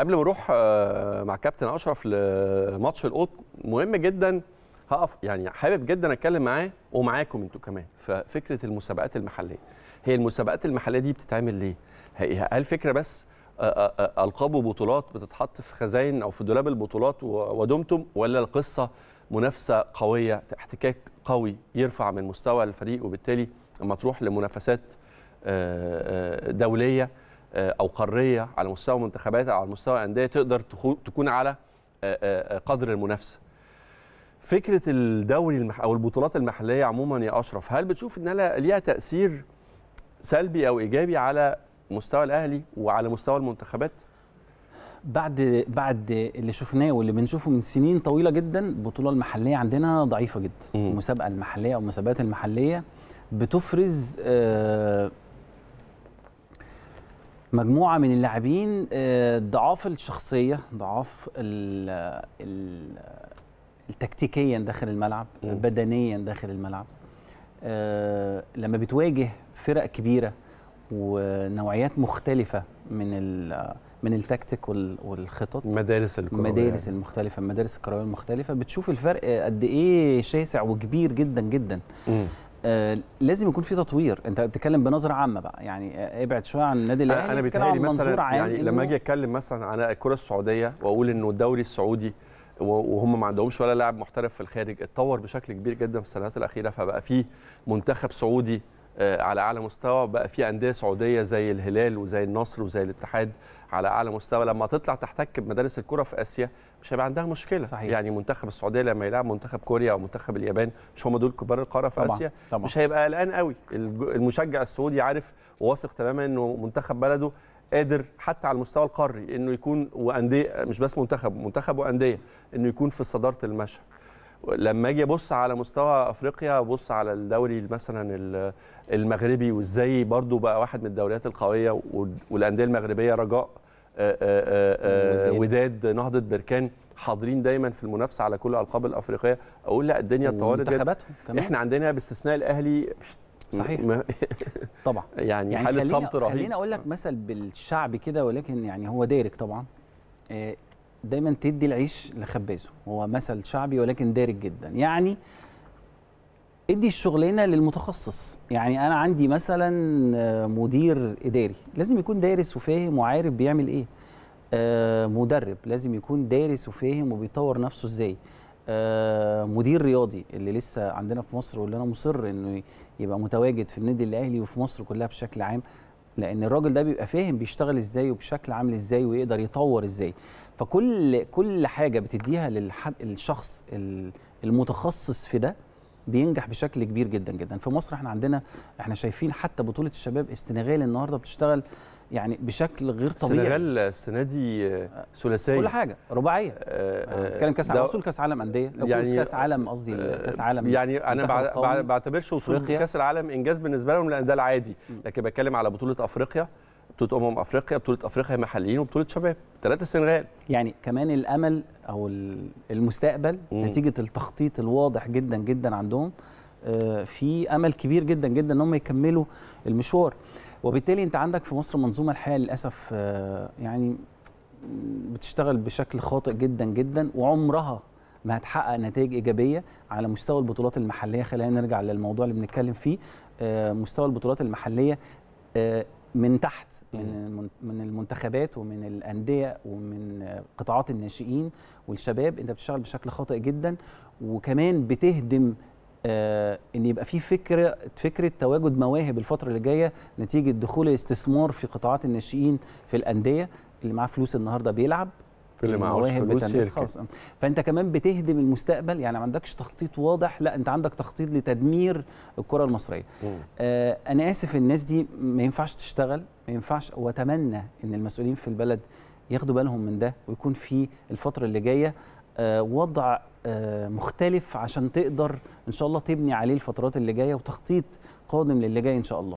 قبل ما اروح آه، مع كابتن اشرف لماتش القطن مهم جدا هقف يعني حابب جدا اتكلم معاه ومعاكم انتوا كمان ففكره المسابقات المحليه هي المسابقات المحليه دي بتتعمل ليه هل فكره بس آه، آه، القاب وبطولات بتتحط في خزاين او في دولاب البطولات ودمتم ولا القصه منافسه قويه احتكاك قوي يرفع من مستوى الفريق وبالتالي لما تروح لمنافسات دوليه آه، او قاريه على مستوى منتخبات او على مستوى انديه تقدر تكون على آه، آه، قدر المنافسه فكره الدوري المح... او البطولات المحليه عموما يا اشرف هل بتشوف ان ليها تاثير سلبي او ايجابي على مستوى الاهلي وعلى مستوى المنتخبات بعد بعد اللي شفناه واللي بنشوفه من سنين طويله جدا البطوله المحليه عندنا ضعيفه جدا المسابقه المحليه او المسابقات المحليه بتفرز آه مجموعه من اللاعبين آه، ضعاف الشخصيه ضعاف التكتيكيا داخل الملعب م. بدنيا داخل الملعب آه، لما بتواجه فرق كبيره ونوعيات مختلفه من من التكتيك والخطط مدارس الكرويه المدارس المختلفه المدارس الكرويه المختلفه بتشوف الفرق قد ايه شاسع وكبير جدا جدا م. آه لازم يكون في تطوير انت بتتكلم بنظره عامه بقى يعني ابعد شويه عن النادي الاهلي انا بتكلم مثلا يعني لما اجي اتكلم مثلا على الكره السعوديه واقول انه الدوري السعودي وهم ما عندهمش ولا لاعب محترف في الخارج اتطور بشكل كبير جدا في السنوات الاخيره فبقى فيه منتخب سعودي آه، على اعلى مستوى بقى في انديه سعوديه زي الهلال وزي النصر وزي الاتحاد على اعلى مستوى لما تطلع تحتك بمدارس الكره في اسيا مش هيبقى عندها مشكله صحيح. يعني منتخب السعوديه لما يلعب منتخب كوريا او منتخب اليابان مش هم دول كبار القاره في طبعًا. اسيا طبعًا. مش هيبقى قلقان قوي المشجع السعودي عارف وواثق تماما انه منتخب بلده قادر حتى على المستوى القاري انه يكون وانديه مش بس منتخب منتخب وانديه انه يكون في صداره المشهد لما اجي ابص على مستوى افريقيا ابص على الدوري مثلا المغربي وازاي برضو بقى واحد من الدوريات القويه والانديه المغربيه رجاء آه، آه، آه، وداد نهضه بركان حاضرين دايما في المنافسه على كل الالقاب الافريقيه اقول لا الدنيا اتطورت منتخباتهم احنا عندنا باستثناء الاهلي صحيح طبعا يعني, يعني حاله صمت رهيب خليني اقول لك مثل بالشعب كده ولكن يعني هو دارك طبعا دايما تدي العيش لخبازه هو مثل شعبي ولكن دارج جدا يعني ادي الشغلانه للمتخصص يعني انا عندي مثلا آه، مدير اداري لازم يكون دارس وفاهم وعارف بيعمل ايه آه، مدرب لازم يكون دارس وفاهم وبيطور نفسه ازاي آه، مدير رياضي اللي لسه عندنا في مصر واللي انا مصر انه يبقى متواجد في النادي الاهلي وفي مصر كلها بشكل عام لان الراجل ده بيبقى فاهم بيشتغل ازاي وبشكل عامل ازاي ويقدر يطور ازاي فكل كل حاجه بتديها للشخص المتخصص في ده بينجح بشكل كبير جدا جدا في مصر احنا عندنا احنا شايفين حتى بطوله الشباب السنغال النهارده بتشتغل يعني بشكل غير طبيعي السنغال السنه دي ثلاثيه كل حاجه رباعيه آه، آه، آه، بتكلم كاس عالم وصول كاس عالم انديه يعني كاس عالم قصدي كاس عالم يعني انا بعتبرش وصول كاس العالم انجاز بالنسبه لهم لان ده العادي لكن بتكلم على بطوله افريقيا بطوله امم افريقيا بطوله افريقيا محليين وبطوله شباب ثلاثه السنغال يعني كمان الامل او المستقبل م. نتيجه التخطيط الواضح جدا جدا عندهم في امل كبير جدا جدا ان هم يكملوا المشوار وبالتالي انت عندك في مصر منظومه الحقيقه للاسف آه، يعني بتشتغل بشكل خاطئ جدا جدا وعمرها ما هتحقق نتائج ايجابيه على مستوى البطولات المحليه خلينا نرجع للموضوع اللي بنتكلم فيه آه، مستوى البطولات المحليه آه، من تحت من من المنتخبات ومن الانديه ومن قطاعات الناشئين والشباب انت بتشتغل بشكل خاطئ جدا وكمان بتهدم آه، ان يبقى في فكره فكره تواجد مواهب الفتره اللي جايه نتيجه دخول الاستثمار في قطاعات الناشئين في الانديه اللي معاه فلوس النهارده بيلعب اللي معاه فلوس فانت كمان بتهدم المستقبل يعني ما عندكش تخطيط واضح لا انت عندك تخطيط لتدمير الكره المصريه آه انا اسف الناس دي ما ينفعش تشتغل ما ينفعش واتمنى ان المسؤولين في البلد ياخدوا بالهم من ده ويكون في الفتره اللي جايه آه، وضع آه، مختلف عشان تقدر ان شاء الله تبني عليه الفترات اللي جايه وتخطيط قادم للي جاي ان شاء الله